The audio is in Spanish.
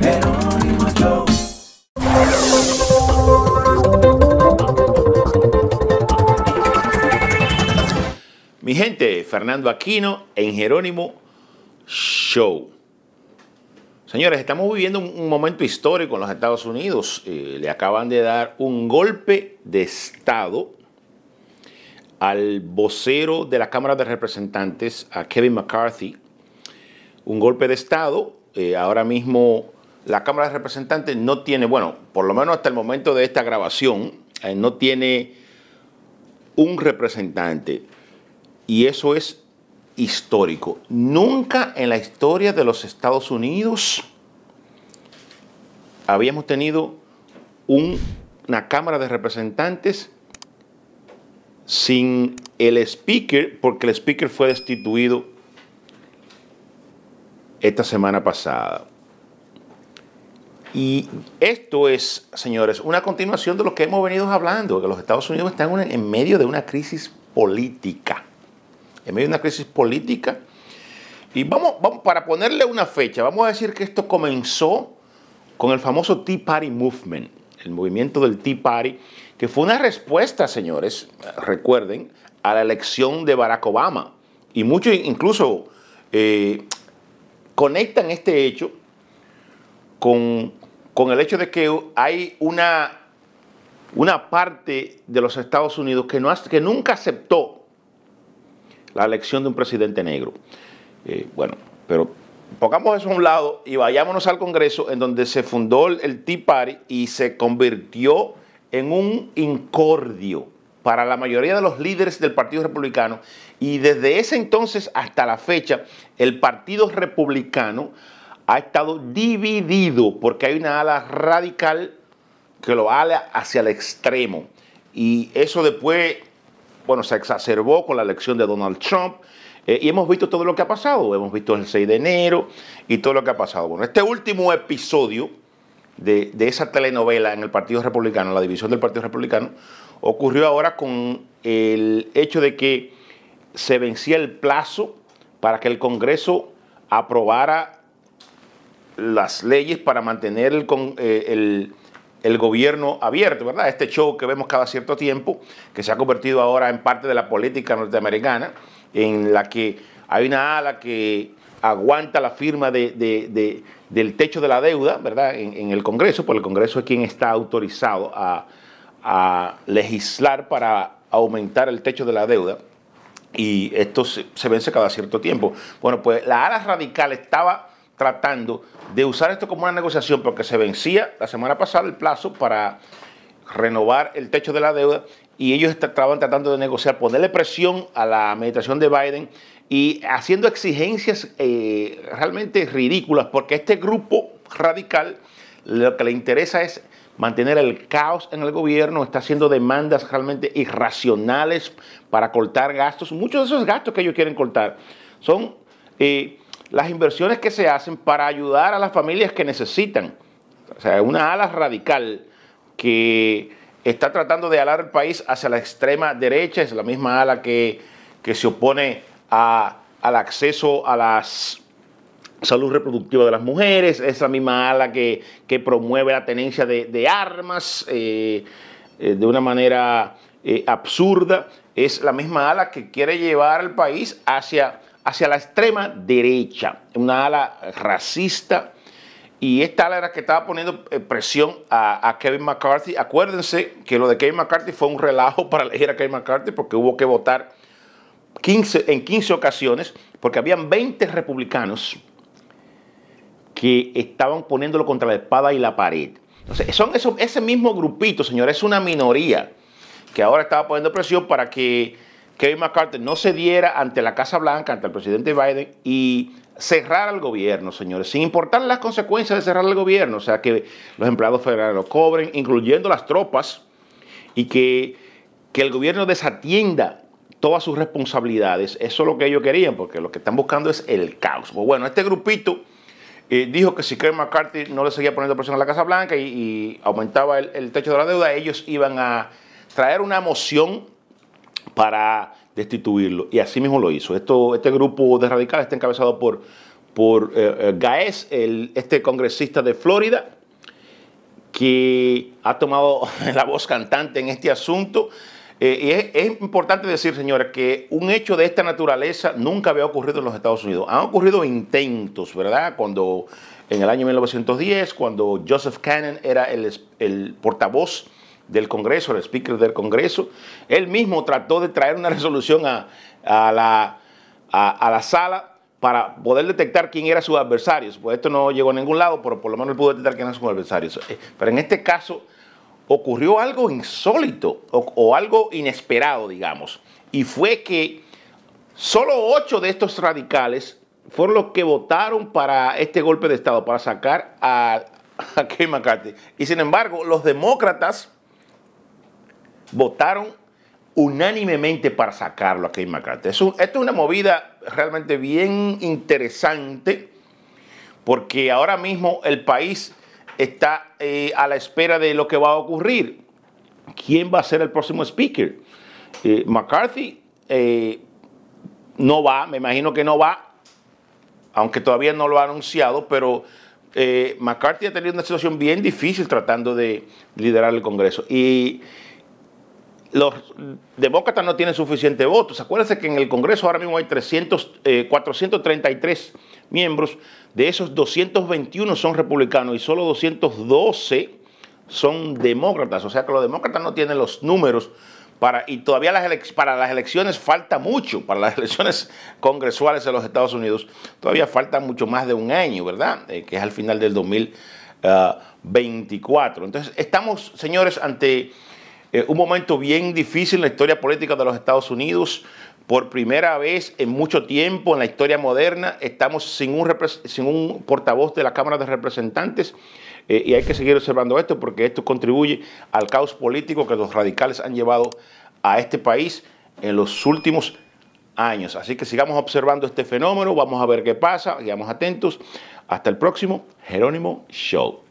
Jerónimo Show. Mi gente, Fernando Aquino en Jerónimo Show. Señores, estamos viviendo un momento histórico en los Estados Unidos. Eh, le acaban de dar un golpe de Estado al vocero de la Cámara de Representantes, a Kevin McCarthy. Un golpe de Estado. Eh, ahora mismo la Cámara de Representantes no tiene, bueno, por lo menos hasta el momento de esta grabación, eh, no tiene un representante. Y eso es histórico. Nunca en la historia de los Estados Unidos habíamos tenido una Cámara de Representantes sin el speaker, porque el speaker fue destituido esta semana pasada. Y esto es, señores, una continuación de lo que hemos venido hablando, que los Estados Unidos están en medio de una crisis política. En medio de una crisis política. Y vamos, vamos, para ponerle una fecha, vamos a decir que esto comenzó con el famoso Tea Party Movement, el movimiento del Tea Party, que fue una respuesta, señores, recuerden, a la elección de Barack Obama. Y muchos incluso eh, conectan este hecho con con el hecho de que hay una, una parte de los Estados Unidos que, no, que nunca aceptó la elección de un presidente negro. Eh, bueno, pero pongamos eso a un lado y vayámonos al Congreso en donde se fundó el Tea Party y se convirtió en un incordio para la mayoría de los líderes del Partido Republicano y desde ese entonces hasta la fecha el Partido Republicano ha estado dividido porque hay una ala radical que lo ala hacia el extremo. Y eso después, bueno, se exacerbó con la elección de Donald Trump. Eh, y hemos visto todo lo que ha pasado. Hemos visto el 6 de enero y todo lo que ha pasado. Bueno, este último episodio de, de esa telenovela en el Partido Republicano, la división del Partido Republicano, ocurrió ahora con el hecho de que se vencía el plazo para que el Congreso aprobara las leyes para mantener eh, el, el, gobierno abierto, ¿verdad? Este show que vemos cada cierto tiempo, que se ha convertido ahora en parte de la política norteamericana, en la que hay una ala que aguanta la firma de, de, del techo de la deuda, ¿verdad? En, el Congreso, porque el Congreso es quien está autorizado a, legislar para aumentar el techo de la deuda. Y esto se vence cada cierto tiempo. Bueno, pues la ala radical estaba tratando de usar esto como una negociación porque se vencía la semana pasada el plazo para renovar el techo de la deuda y ellos estaban tratando de negociar, ponerle presión a la administración de Biden y haciendo exigencias eh, realmente ridículas porque este grupo radical lo que le interesa es mantener el caos en el gobierno, está haciendo demandas realmente irracionales para cortar gastos. Muchos de esos gastos que ellos quieren cortar son eh, las inversiones que se hacen para ayudar a las familias que necesitan. O sea, una ala radical que está tratando de alar el país hacia la extrema derecha, es la misma ala que, se opone al acceso a la salud reproductiva de las mujeres, es la misma ala que, que promueve la tenencia de, armas eh, eh, de una manera eh, absurda, es la misma ala que quiere llevar al país hacia hacia la extrema derecha, una ala racista. Y esta ala era que estaba poniendo eh, presión a, Kevin McCarthy. Acuérdense que lo de Kevin McCarthy fue un relajo para elegir a Kevin McCarthy porque hubo que votar 15, en 15 ocasiones porque habían 20 republicanos que estaban poniéndolo contra la espada y la pared. Entonces, son ese mismo grupito, señores, es una minoría que ahora estaba poniendo presión para que Kevin McCarthy no se diera ante la Casa Blanca, ante el presidente Biden y cerrar al gobierno, señores, sin importar las consecuencias de cerrar el gobierno, o sea, que los empleados federales lo cobren, incluyendo las tropas, y que, el gobierno desatienda todas sus responsabilidades. Eso es lo que ellos querían, porque lo que están buscando es el caos. Pues bueno, este grupito eh, dijo que si Kevin McCarthy no le seguía poniendo presión a la Casa Blanca y, aumentaba el techo de la deuda, ellos iban a traer una moción para destituirlo. Y así mismo lo hizo. Esto, este grupo de radicales está encabezado por, por eh, eh, Gaez, el, este congresista de Florida, que ha tomado la voz cantante en este asunto. Eh, y es, es, importante decir, señores, que un hecho de esta naturaleza nunca había ocurrido en los Estados Unidos. Han ocurrido intentos, ¿verdad? Cuando en el año 1910, cuando Joseph Cannon era el, el portavoz del Congreso, el speaker del Congreso. Él mismo trató de traer una resolución a, la, a, la, sala para poder detectar quién era sus adversario. Pues esto no llegó a ningún lado, pero por lo menos él pudo detectar quién eran sus adversarios. Eh, pero en este caso ocurrió algo insólito o, algo inesperado, digamos. Y fue que solo ocho de estos radicales fueron los que votaron para este golpe de Estado, para sacar a, a Kevin McCarthy. Y sin embargo, los demócratas votaron unánimemente para sacarlo a Kevin McCarthy. Es es una movida realmente bien interesante porque ahora mismo el país está eh, a la espera de lo que va a ocurrir. ¿Quién va a ser el próximo speaker? Eh, McCarthy eh, no va, me imagino que no va, aunque todavía no lo ha anunciado, pero McCarthy ha tenido una situación bien difícil tratando de liderar el Congreso. Y los demócratas no tienen suficiente votos. Acuérdense que en el Congreso ahora mismo hay 300, 433 eh, miembros, de esos 221 son republicanos y solo 212 son demócratas. O sea que los demócratas no tienen los números para, y todavía las para las elecciones falta mucho, para las elecciones congresuales en los Estados Unidos, todavía falta mucho más de un año, ¿verdad? Eh, que es al final del 2024. Ah, Entonces, estamos, señores, ante eh, un momento bien difícil en la historia política de los Estados Unidos. Por primera vez en mucho tiempo en la historia moderna estamos sin un, portavoz de la Cámara de Representantes eh, y hay que seguir observando esto porque esto contribuye al caos político que los radicales han llevado a este país en los últimos años. Así que sigamos observando este fenómeno, vamos a ver qué pasa, quedamos atentos. Hasta el próximo Jerónimo Show.